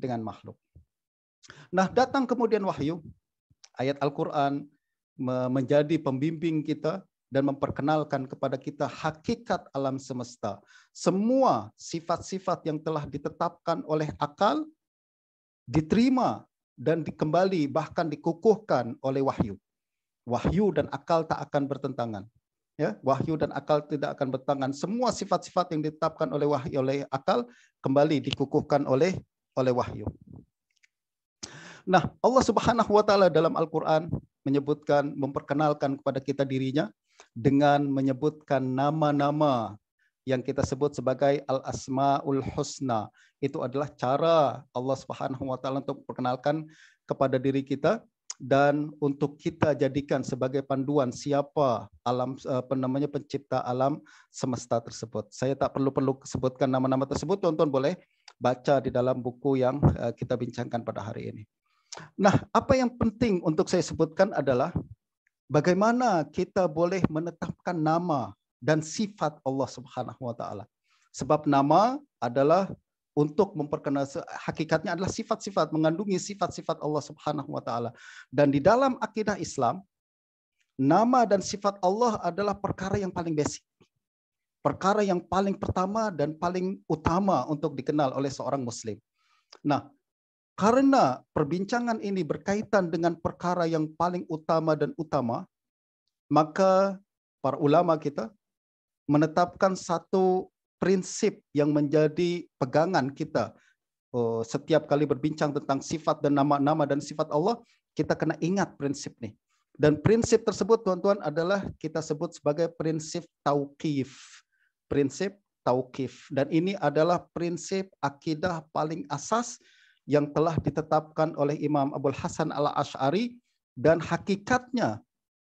dengan makhluk. Nah, datang kemudian wahyu, ayat Al-Qur'an menjadi pembimbing kita dan memperkenalkan kepada kita hakikat alam semesta. Semua sifat-sifat yang telah ditetapkan oleh akal diterima dan dikembali bahkan dikukuhkan oleh wahyu. Wahyu dan akal tak akan bertentangan. Ya, wahyu dan akal tidak akan bertentangan. Semua sifat-sifat yang ditetapkan oleh wahyu oleh akal kembali dikukuhkan oleh oleh wahyu. Nah, Allah Subhanahu wa taala dalam Al-Qur'an menyebutkan memperkenalkan kepada kita dirinya dengan menyebutkan nama-nama yang kita sebut sebagai al-asmaul husna. Itu adalah cara Allah Subhanahu wa taala untuk memperkenalkan kepada diri kita dan untuk kita jadikan sebagai panduan siapa alam apa namanya pencipta alam semesta tersebut. Saya tak perlu perlu sebutkan nama-nama tersebut, tonton boleh baca di dalam buku yang eh, kita bincangkan pada hari ini. Nah, apa yang penting untuk saya sebutkan adalah bagaimana kita boleh menetapkan nama dan sifat Allah Subhanahu wa taala. Sebab nama adalah untuk memperkenalkan hakikatnya adalah sifat-sifat mengandungi sifat-sifat Allah Subhanahu wa taala. Dan di dalam akidah Islam nama dan sifat Allah adalah perkara yang paling basic perkara yang paling pertama dan paling utama untuk dikenal oleh seorang muslim. Nah, karena perbincangan ini berkaitan dengan perkara yang paling utama dan utama, maka para ulama kita menetapkan satu prinsip yang menjadi pegangan kita oh, setiap kali berbincang tentang sifat dan nama-nama dan sifat Allah, kita kena ingat prinsip ini. Dan prinsip tersebut tuan-tuan adalah kita sebut sebagai prinsip tauqif prinsip tauqif dan ini adalah prinsip akidah paling asas yang telah ditetapkan oleh Imam Abdul Hasan al Ashari dan hakikatnya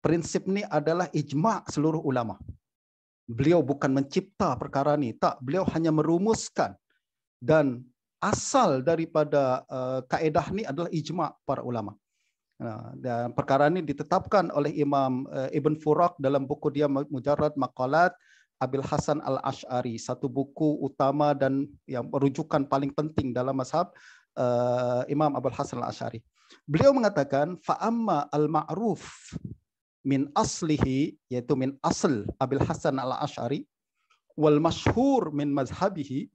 prinsip ini adalah ijma seluruh ulama. Beliau bukan mencipta perkara ini, tak. Beliau hanya merumuskan dan asal daripada eh, kaedah ini adalah ijma para ulama. Nah, dan perkara ini ditetapkan oleh Imam eh, Ibn Furak dalam buku dia Mujarrad Maqalat Abil Hasan al Ashari, satu buku utama dan yang merujukan paling penting dalam mazhab uh, Imam Abul Hasan al Ashari. Beliau mengatakan fa'amma al ma'ruf min aslihi yaitu min asl Abil Hasan al Ashari wal mashhur min mazhabihi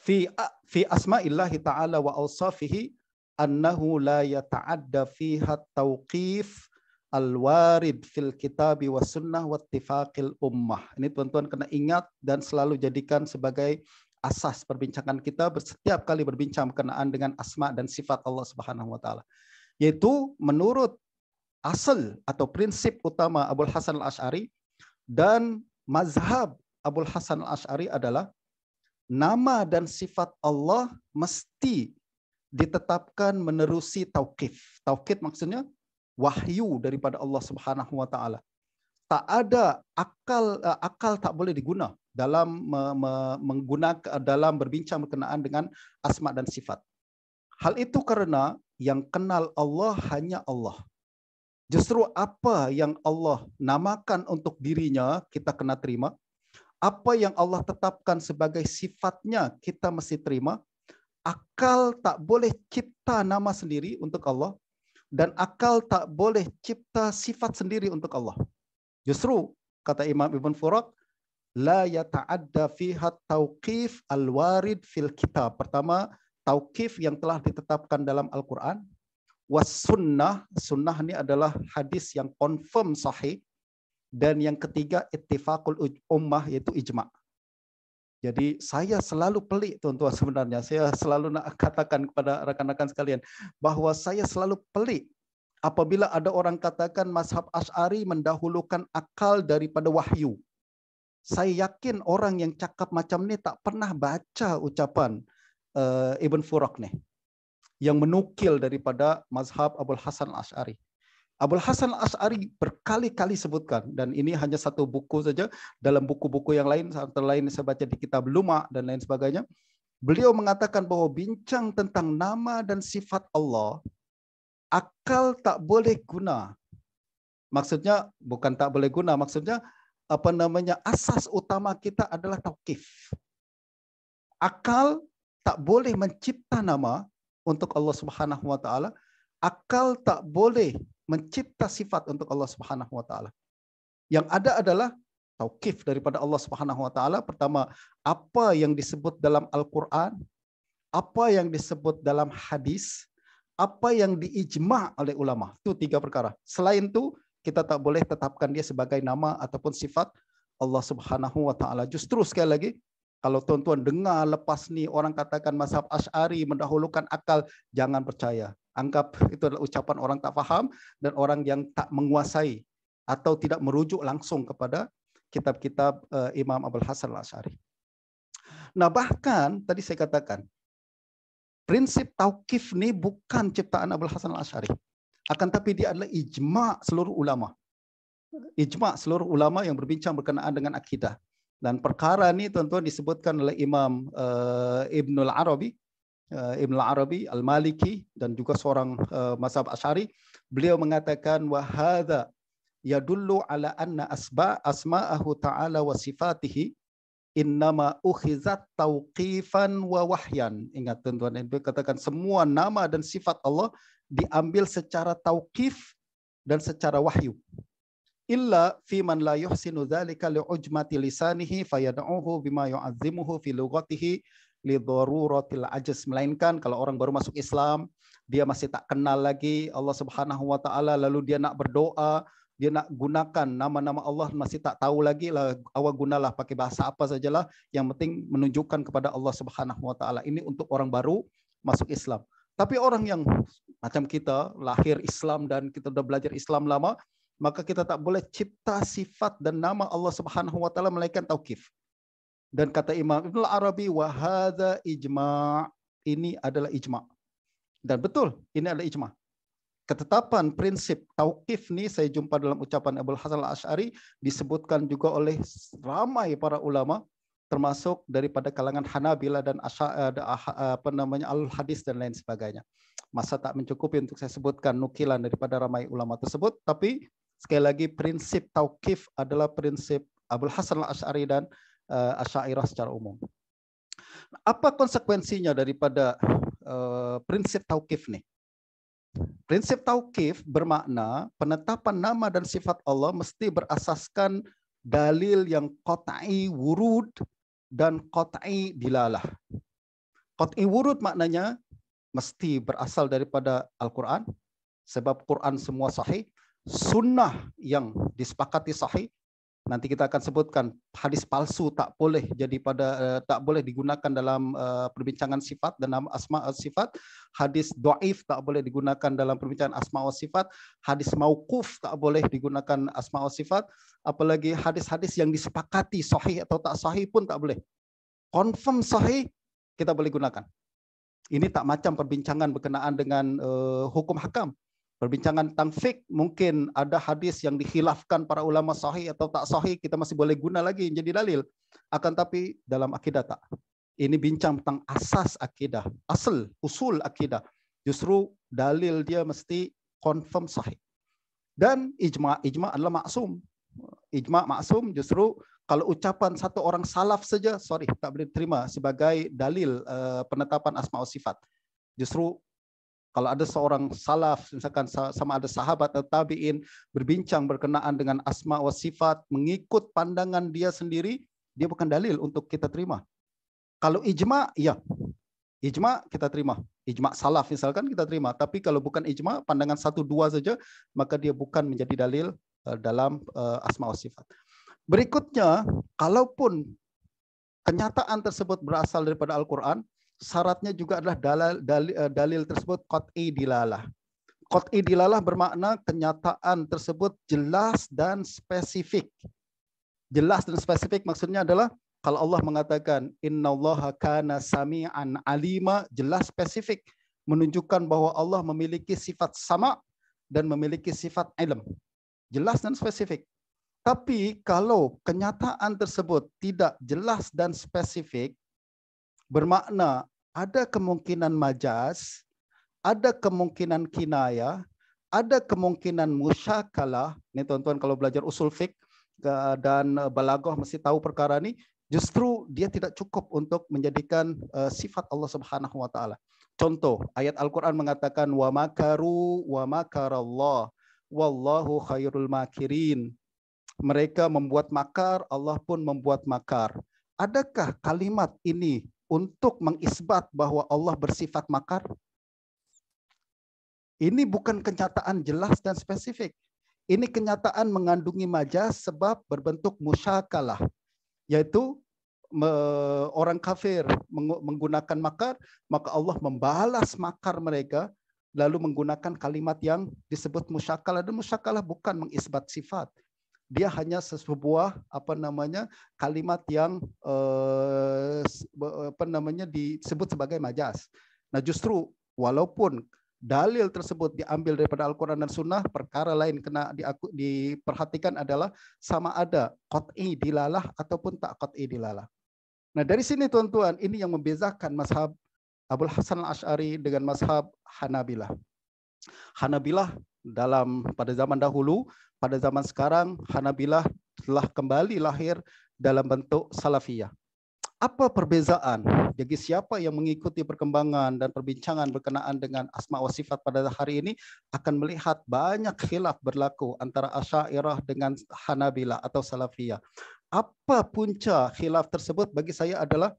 fi fi asma'illahi ta'ala wa awsafihi annahu la yata'adda fiha tawqif al-warid fil kitabi wa sunnah wa tifaqil ummah. Ini tuan-tuan kena ingat dan selalu jadikan sebagai asas perbincangan kita setiap kali berbincang berkenaan dengan asma dan sifat Allah Subhanahu wa taala. Yaitu menurut asal atau prinsip utama Abul Hasan Al-Asy'ari dan mazhab Abul Hasan Al-Asy'ari adalah nama dan sifat Allah mesti ditetapkan menerusi tauqif. Tauqif maksudnya wahyu daripada Allah Subhanahu wa taala. Tak ada akal eh, akal tak boleh diguna dalam menggunakan eh, dalam berbincang berkenaan dengan asma dan sifat. Hal itu karena yang kenal Allah hanya Allah. Justru apa yang Allah namakan untuk dirinya kita kena terima. Apa yang Allah tetapkan sebagai sifatnya kita mesti terima. Akal tak boleh cipta nama sendiri untuk Allah dan akal tak boleh cipta sifat sendiri untuk Allah. Justru kata Imam Ibn Furak, la yata'adda fiha tauqif al-warid fil kitab. Pertama, tauqif yang telah ditetapkan dalam Al-Qur'an. Was sunnah, sunnah ini adalah hadis yang confirm sahih dan yang ketiga ittifaqul ummah yaitu ijma. Jadi saya selalu pelik tuan-tuan sebenarnya. Saya selalu nak katakan kepada rekan-rekan sekalian bahwa saya selalu pelik apabila ada orang katakan mazhab Asy'ari mendahulukan akal daripada wahyu. Saya yakin orang yang cakap macam ni tak pernah baca ucapan uh, Ibn Furak nih yang menukil daripada mazhab Abul Hasan Asy'ari. Abul Hasan As'ari berkali-kali sebutkan dan ini hanya satu buku saja dalam buku-buku yang lain antara lain saya baca di kitab Luma dan lain sebagainya. Beliau mengatakan bahwa bincang tentang nama dan sifat Allah akal tak boleh guna. Maksudnya bukan tak boleh guna, maksudnya apa namanya asas utama kita adalah tauqif. Akal tak boleh mencipta nama untuk Allah Subhanahu wa taala, akal tak boleh mencipta sifat untuk Allah Subhanahu wa taala. Yang ada adalah tauqif daripada Allah Subhanahu wa taala. Pertama, apa yang disebut dalam Al-Qur'an, apa yang disebut dalam hadis, apa yang diijma oleh ulama. Itu tiga perkara. Selain itu, kita tak boleh tetapkan dia sebagai nama ataupun sifat Allah Subhanahu wa taala. Justru sekali lagi kalau tuan-tuan dengar lepas nih orang katakan mazhab Asy'ari mendahulukan akal, jangan percaya anggap itu adalah ucapan orang tak faham dan orang yang tak menguasai atau tidak merujuk langsung kepada kitab-kitab eh, Imam Abul Hasan Al-Asy'ari. Nah, bahkan tadi saya katakan prinsip tauqif ini bukan ciptaan Abul Hasan Al-Asy'ari. Akan tapi dia adalah ijma seluruh ulama. Ijma seluruh ulama yang berbincang berkenaan dengan akidah. Dan perkara ini tuan-tuan disebutkan oleh Imam uh, Ibnul Arabi Eh, Ibn Arabi Al-Maliki dan juga seorang uh, mazhab Ashari, beliau mengatakan wahada ya yadullu ala anna asba asma'ahu ta'ala wa sifatihi innama ukhizat tauqifan wa wahyan. Ingat tuan-tuan NB katakan semua nama dan sifat Allah diambil secara tauqif dan secara wahyu. Illa man la yuhsinu dhalika li ujmati lisanihi fayad'uhu bima yu'azzimuhu fi lughatihi lidharuratil ajis melainkan kalau orang baru masuk Islam dia masih tak kenal lagi Allah Subhanahu wa taala lalu dia nak berdoa dia nak gunakan nama-nama Allah masih tak tahu lagi lah awak gunalah pakai bahasa apa sajalah yang penting menunjukkan kepada Allah Subhanahu wa taala ini untuk orang baru masuk Islam tapi orang yang macam kita lahir Islam dan kita sudah belajar Islam lama maka kita tak boleh cipta sifat dan nama Allah Subhanahu wa taala melainkan taukif dan kata Imam Ibnu Arabi, wahada ijma' ini adalah ijma'. Dan betul, ini adalah ijma'. Ketetapan prinsip tauqif ini saya jumpa dalam ucapan Abdul Hasan al-Ash'ari disebutkan juga oleh ramai para ulama termasuk daripada kalangan Hanabila dan eh, ah, apa namanya al hadis dan lain sebagainya. Masa tak mencukupi untuk saya sebutkan nukilan daripada ramai ulama tersebut, tapi sekali lagi prinsip tauqif adalah prinsip Abdul Hasan al-Asy'ari dan uh, asyairah secara umum. Apa konsekuensinya daripada uh, prinsip tauqif nih? Prinsip tauqif bermakna penetapan nama dan sifat Allah mesti berasaskan dalil yang kotai wurud dan kotai dilalah. Kotai wurud maknanya mesti berasal daripada Al-Quran, sebab Quran semua sahih, sunnah yang disepakati sahih, nanti kita akan sebutkan hadis palsu tak boleh jadi pada eh, tak boleh digunakan dalam eh, perbincangan sifat dan nama asma al eh, sifat hadis doaif tak boleh digunakan dalam perbincangan asma al sifat hadis mauquf tak boleh digunakan asma al sifat apalagi hadis-hadis yang disepakati sahih atau tak sahih pun tak boleh confirm sahih kita boleh gunakan ini tak macam perbincangan berkenaan dengan uh, hukum hakam perbincangan tentang fik mungkin ada hadis yang dihilafkan para ulama sahih atau tak sahih kita masih boleh guna lagi jadi dalil akan tapi dalam akidah tak ini bincang tentang asas akidah asal usul akidah justru dalil dia mesti confirm sahih dan ijma ijma adalah maksum ijma maksum justru kalau ucapan satu orang salaf saja sorry tak boleh terima sebagai dalil eh, penetapan asma sifat justru kalau ada seorang salaf, misalkan sama ada sahabat atau tabiin berbincang berkenaan dengan asma wa sifat, mengikut pandangan dia sendiri, dia bukan dalil untuk kita terima. Kalau ijma, ya. Ijma kita terima. Ijma salaf misalkan kita terima. Tapi kalau bukan ijma, pandangan satu dua saja, maka dia bukan menjadi dalil eh, dalam eh, asma wa sifat. Berikutnya, kalaupun kenyataan tersebut berasal daripada Al-Quran, syaratnya juga adalah dalil, dalil, eh, dalil tersebut kot'i dilalah. Kot'i dilalah bermakna kenyataan tersebut jelas dan spesifik. Jelas dan spesifik maksudnya adalah kalau Allah mengatakan innallaha kana sami'an alima jelas spesifik menunjukkan bahwa Allah memiliki sifat sama dan memiliki sifat ilm. Jelas dan spesifik. Tapi kalau kenyataan tersebut tidak jelas dan spesifik, bermakna ada kemungkinan majas, ada kemungkinan kinaya, ada kemungkinan musyakalah. Ini tuan-tuan kalau belajar usul fiqh dan eh, balagoh mesti tahu perkara ini. Justru dia tidak cukup untuk menjadikan eh, sifat Allah Subhanahu wa taala. Contoh, ayat Al-Qur'an mengatakan wa makaru wa makarallah wallahu khairul makirin. Mereka membuat makar, Allah pun membuat makar. Adakah kalimat ini untuk mengisbat bahwa Allah bersifat makar? Ini bukan kenyataan jelas dan spesifik. Ini kenyataan mengandungi majas sebab berbentuk musyakalah, yaitu orang kafir menggunakan makar, maka Allah membalas makar mereka lalu menggunakan kalimat yang disebut musyakalah dan musyakalah bukan mengisbat sifat, dia hanya sebuah apa namanya kalimat yang eh, apa namanya disebut sebagai majas. Nah, justru walaupun dalil tersebut diambil daripada Al-Quran dan Sunnah, perkara lain kena diaku, diperhatikan adalah sama ada kot'i dilalah ataupun tak kot'i dilalah. Nah dari sini tuan-tuan, ini yang membezakan mazhab Abul Hasan al-Ash'ari dengan mazhab Hanabilah. Hanabilah dalam pada zaman dahulu, pada zaman sekarang Hanabilah telah kembali lahir dalam bentuk salafiyah. Apa perbezaan bagi siapa yang mengikuti perkembangan dan perbincangan berkenaan dengan asma wa sifat pada hari ini akan melihat banyak khilaf berlaku antara Asy'ariyah dengan Hanabilah atau Salafiyah. Apa punca khilaf tersebut bagi saya adalah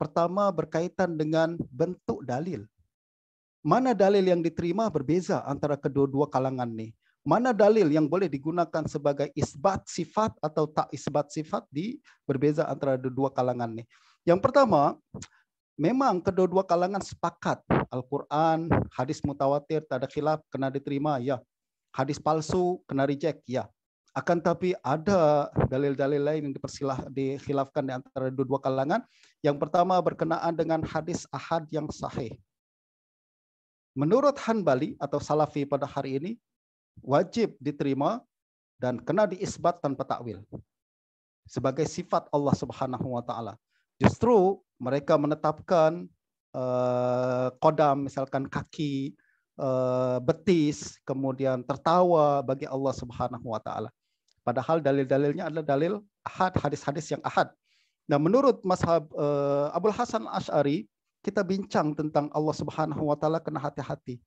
pertama berkaitan dengan bentuk dalil mana dalil yang diterima berbeza antara kedua-dua kalangan nih. Mana dalil yang boleh digunakan sebagai isbat sifat atau tak isbat sifat di berbeza antara kedua kalangan nih. Yang pertama, memang kedua-dua kalangan sepakat Al-Qur'an, hadis mutawatir, tak ada khilaf, kena diterima, ya. Hadis palsu, kena reject, ya. Akan tapi ada dalil-dalil lain yang dipersilah dikhilafkan di antara dua kalangan. Yang pertama berkenaan dengan hadis ahad yang sahih menurut Hanbali atau Salafi pada hari ini wajib diterima dan kena diisbat tanpa takwil sebagai sifat Allah Subhanahu wa taala. Justru mereka menetapkan eh, kodam misalkan kaki eh, betis kemudian tertawa bagi Allah Subhanahu wa taala. Padahal dalil-dalilnya adalah dalil ahad, hadis-hadis yang ahad. Nah, menurut mazhab eh, Abdul Hasan Ash'ari kita bincang tentang Allah Subhanahu wa taala kena hati-hati.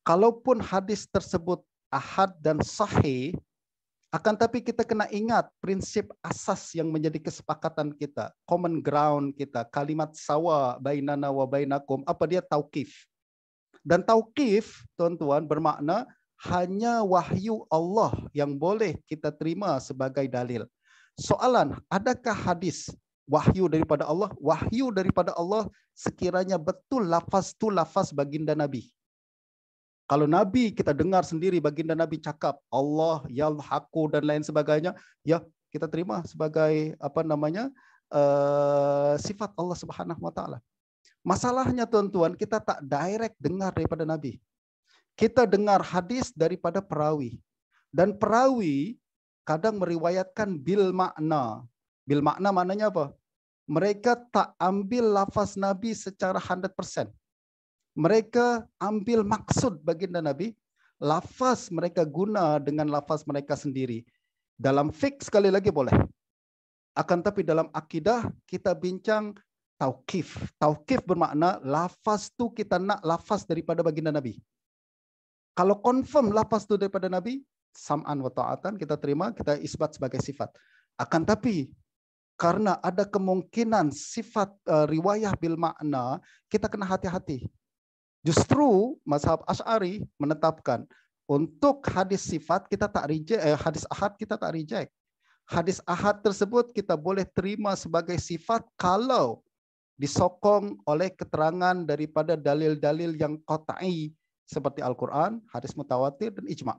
Kalaupun hadis tersebut ahad dan sahih, akan tapi kita kena ingat prinsip asas yang menjadi kesepakatan kita, common ground kita, kalimat sawa bainana wa bainakum, apa dia tauqif. Dan tauqif, tuan-tuan, bermakna hanya wahyu Allah yang boleh kita terima sebagai dalil. Soalan, adakah hadis wahyu daripada Allah, wahyu daripada Allah sekiranya betul lafaz tu lafaz baginda Nabi. Kalau Nabi kita dengar sendiri baginda Nabi cakap Allah yalhaku dan lain sebagainya, ya kita terima sebagai apa namanya? Uh, sifat Allah Subhanahu wa taala. Masalahnya tuan-tuan, kita tak direct dengar daripada Nabi. Kita dengar hadis daripada perawi. Dan perawi kadang meriwayatkan bil makna, Bil makna maknanya apa? Mereka tak ambil lafaz Nabi secara 100%. Mereka ambil maksud baginda Nabi, lafaz mereka guna dengan lafaz mereka sendiri. Dalam fik sekali lagi boleh. Akan tapi dalam akidah kita bincang taukif. Taukif bermakna lafaz tu kita nak lafaz daripada baginda Nabi. Kalau confirm lafaz tu daripada Nabi, sam'an wa ta'atan kita terima, kita isbat sebagai sifat. Akan tapi karena ada kemungkinan sifat uh, riwayah bil makna kita kena hati-hati. Justru mazhab Asy'ari menetapkan untuk hadis sifat kita tak reject, eh, hadis ahad kita tak reject. Hadis ahad tersebut kita boleh terima sebagai sifat kalau disokong oleh keterangan daripada dalil-dalil yang kotai seperti Al-Quran, hadis mutawatir, dan ijma.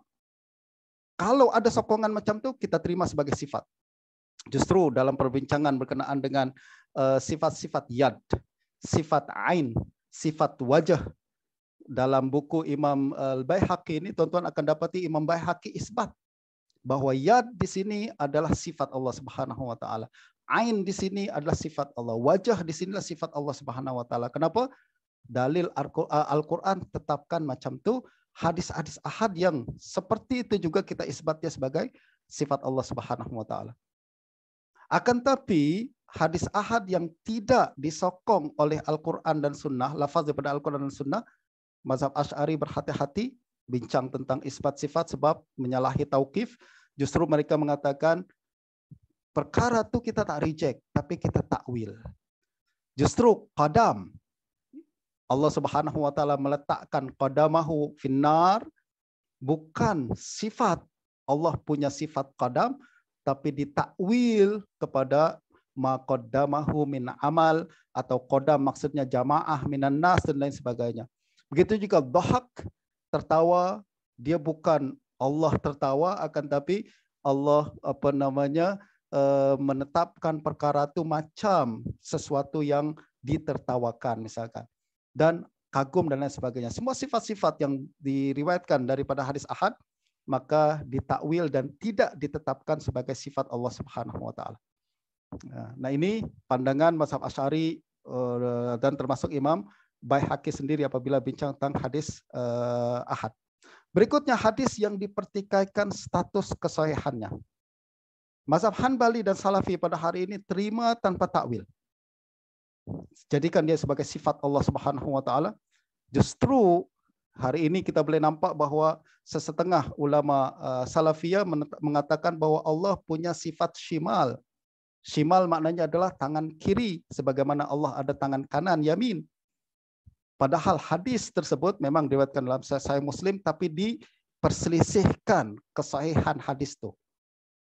Kalau ada sokongan macam itu, kita terima sebagai sifat. Justru dalam perbincangan berkenaan dengan eh, sifat-sifat uh, yad, sifat ain, sifat wajah dalam buku Imam eh, Al-Baihaqi ini tuan-tuan akan dapati Imam Baihaqi isbat bahwa yad di sini adalah sifat Allah Subhanahu wa taala. Ain di sini adalah sifat Allah. Wajah di sinilah sifat Allah Subhanahu wa taala. Kenapa? Dalil eh, Al-Qur'an tetapkan macam itu, hadis-hadis ahad yang seperti itu juga kita isbatnya sebagai sifat Allah Subhanahu wa taala. Akan tapi hadis ahad yang tidak disokong oleh Al-Quran dan Sunnah, lafaz daripada Al-Quran dan Sunnah, Mazhab Ash'ari berhati-hati bincang tentang isbat sifat sebab menyalahi tauqif. Justru mereka mengatakan perkara itu kita tak reject, tapi kita takwil. Justru qadam. Allah Subhanahu wa taala meletakkan qadamahu finnar bukan sifat. Allah punya sifat qadam, tapi ditakwil kepada makodamahu min amal atau koda maksudnya jamaah minan nas dan lain sebagainya. Begitu juga bahak tertawa dia bukan Allah tertawa akan tapi Allah apa namanya eh, menetapkan perkara itu macam sesuatu yang ditertawakan misalkan dan kagum dan lain sebagainya. Semua sifat-sifat yang diriwayatkan daripada hadis Ahad maka ditakwil dan tidak ditetapkan sebagai sifat Allah Subhanahu wa taala. Nah, nah ini pandangan mazhab Asy'ari eh, dan termasuk Imam Baihaqi sendiri apabila bincang tentang hadis eh, Ahad. Berikutnya hadis yang dipertikaikan status kesahihannya. Mazhab Hanbali dan Salafi pada hari ini terima tanpa takwil. Jadikan dia sebagai sifat Allah Subhanahu wa taala. Justru Hari ini kita boleh nampak bahwa sesetengah ulama uh, salafiyah mengatakan bahwa Allah punya sifat shimal. Shimal maknanya adalah tangan kiri, sebagaimana Allah ada tangan kanan, yamin. Padahal hadis tersebut memang diriwayatkan dalam Sahih Muslim, tapi diperselisihkan kesahihan hadis itu.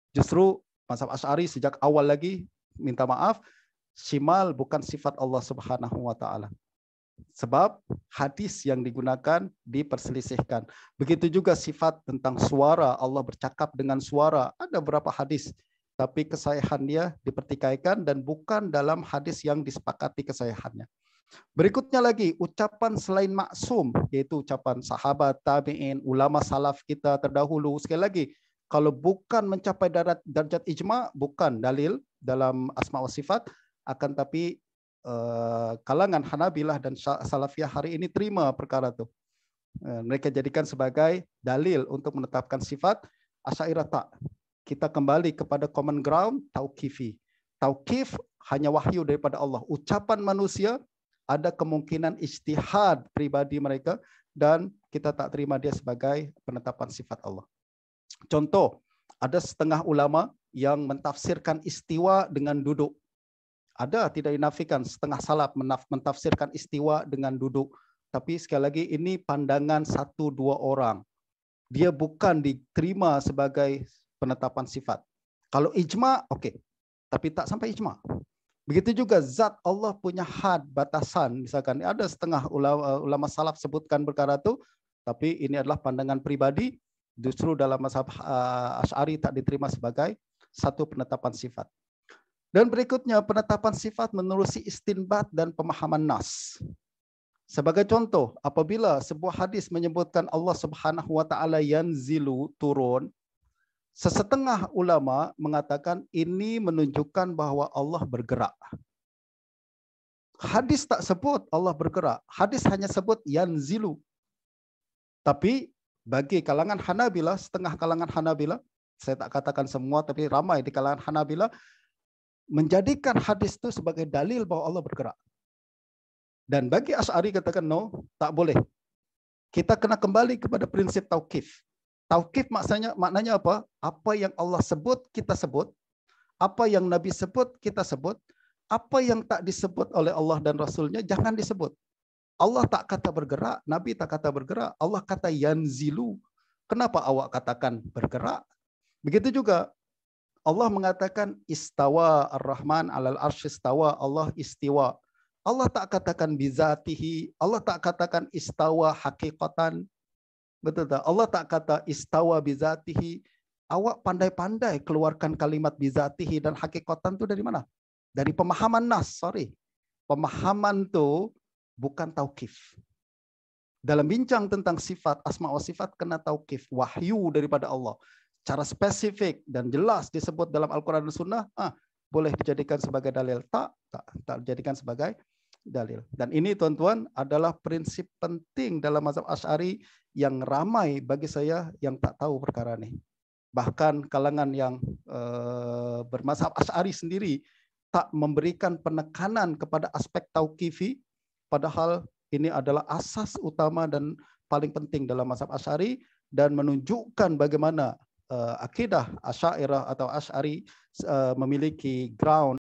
Justru Masab Ash'ari sejak awal lagi minta maaf, shimal bukan sifat Allah Subhanahu wa taala. Sebab hadis yang digunakan diperselisihkan. Begitu juga sifat tentang suara. Allah bercakap dengan suara. Ada beberapa hadis. Tapi kesayahan kesahihannya dipertikaikan dan bukan dalam hadis yang disepakati kesahihannya. Berikutnya lagi, ucapan selain maksum, yaitu ucapan sahabat, tabi'in, ulama salaf kita terdahulu. Sekali lagi, kalau bukan mencapai darat, darjat ijma, bukan dalil dalam asma wa sifat, akan tapi Eh, kalangan Hanabilah dan Salafiyah hari ini terima perkara itu. Eh, mereka jadikan sebagai dalil untuk menetapkan sifat asyairata. Kita kembali kepada common ground tauqifi. Tauqif hanya wahyu daripada Allah. Ucapan manusia ada kemungkinan istihad pribadi mereka dan kita tak terima dia sebagai penetapan sifat Allah. Contoh, ada setengah ulama yang mentafsirkan istiwa dengan duduk. Ada tidak dinafikan setengah salaf mentafsirkan istiwa dengan duduk. Tapi sekali lagi ini pandangan satu dua orang. Dia bukan diterima sebagai penetapan sifat. Kalau ijma, oke. Okay. Tapi tak sampai ijma. Begitu juga zat Allah punya had batasan misalkan ada setengah ulama, eh, ulama salaf sebutkan perkara itu tapi ini adalah pandangan pribadi justru dalam masa uh, eh, Asy'ari tak diterima sebagai satu penetapan sifat. Dan berikutnya penetapan sifat menerusi istinbat dan pemahaman nas. Sebagai contoh, apabila sebuah hadis menyebutkan Allah Subhanahu wa taala yanzilu turun, sesetengah ulama mengatakan ini menunjukkan bahwa Allah bergerak. Hadis tak sebut Allah bergerak. Hadis hanya sebut yanzilu. Tapi bagi kalangan Hanabila, setengah kalangan Hanabila, saya tak katakan semua tapi ramai di kalangan Hanabila, menjadikan hadis itu sebagai dalil bahwa Allah bergerak. Dan bagi As'ari katakan no, tak boleh. Kita kena kembali kepada prinsip tauqif. Tauqif maksudnya maknanya apa? Apa yang Allah sebut kita sebut, apa yang Nabi sebut kita sebut, apa yang tak disebut oleh Allah dan Rasulnya jangan disebut. Allah tak kata bergerak, Nabi tak kata bergerak, Allah kata yanzilu. Kenapa awak katakan bergerak? Begitu juga Allah mengatakan istawa ar-Rahman alal istawa Allah istiwa. Allah tak katakan bizatihi, Allah tak katakan istawa hakikatan. Betul tak? Allah tak kata istawa bizatihi. Awak pandai-pandai keluarkan kalimat bizatihi dan hakikatan itu dari mana? Dari pemahaman nas, sorry. Pemahaman itu bukan taukif. Dalam bincang tentang sifat, asma wa sifat kena taukif, wahyu daripada Allah secara spesifik dan jelas disebut dalam Al-Quran dan Sunnah, ah, boleh dijadikan sebagai dalil. Tak, tak, tak dijadikan sebagai dalil. Dan ini tuan-tuan adalah prinsip penting dalam mazhab Ash'ari yang ramai bagi saya yang tak tahu perkara ini. Bahkan kalangan yang e, bermazhab Ash'ari sendiri tak memberikan penekanan kepada aspek tauqifi, padahal ini adalah asas utama dan paling penting dalam mazhab Ash'ari dan menunjukkan bagaimana uh, akidah asyairah atau asyari eh, memiliki ground